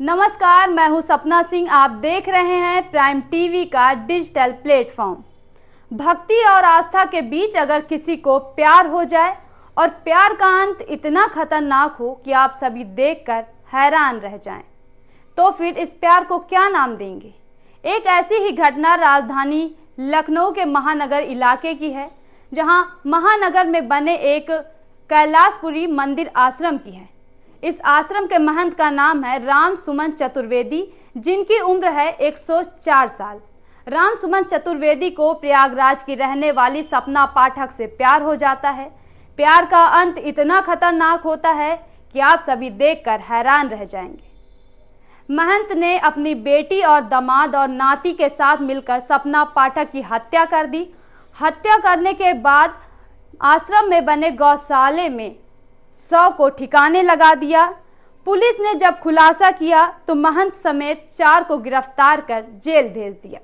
नमस्कार मैं हूं सपना सिंह आप देख रहे हैं प्राइम टीवी का डिजिटल प्लेटफॉर्म भक्ति और आस्था के बीच अगर किसी को प्यार हो जाए और प्यार का अंत इतना खतरनाक हो कि आप सभी देखकर हैरान रह जाएं, तो फिर इस प्यार को क्या नाम देंगे एक ऐसी ही घटना राजधानी लखनऊ के महानगर इलाके की है जहां महानगर में बने एक कैलाशपुरी मंदिर आश्रम की है इस आश्रम के महंत का नाम है राम सुमन चतुर्वेदी जिनकी उम्र है 104 साल राम सुमन चतुर्वेदी को प्रयागराज की रहने वाली सपना पाठक से प्यार हो जाता है प्यार का अंत इतना खतरनाक होता है कि आप सभी देखकर हैरान रह जाएंगे महंत ने अपनी बेटी और दामाद और नाती के साथ मिलकर सपना पाठक की हत्या कर दी हत्या करने के बाद आश्रम में बने गौशाले में शव को ठिकाने लगा दिया पुलिस ने जब खुलासा किया तो महंत समेत चार को गिरफ्तार कर जेल भेज दिया